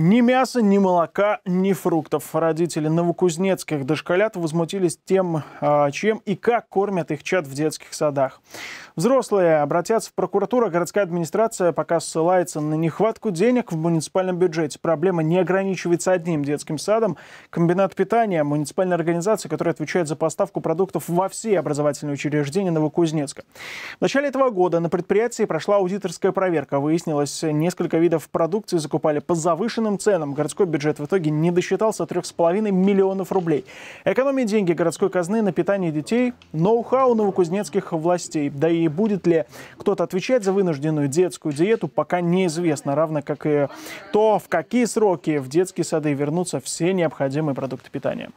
Ни мяса, ни молока, ни фруктов. Родители новокузнецких дошколят возмутились тем, а, чем и как кормят их чат в детских садах. Взрослые обратятся в прокуратуру, а городская администрация пока ссылается на нехватку денег в муниципальном бюджете. Проблема не ограничивается одним детским садом. Комбинат питания – муниципальная организация, которая отвечает за поставку продуктов во все образовательные учреждения Новокузнецка. В начале этого года на предприятии прошла аудиторская проверка. Выяснилось, несколько видов продукции закупали по завышенным безумным ценам городской бюджет в итоге не досчитался 3,5 миллионов рублей. Экономия деньги городской казны на питание детей, ноу-хау новокузнецких властей. Да и будет ли кто-то отвечать за вынужденную детскую диету, пока неизвестно, равно как и то, в какие сроки в детские сады вернутся все необходимые продукты питания.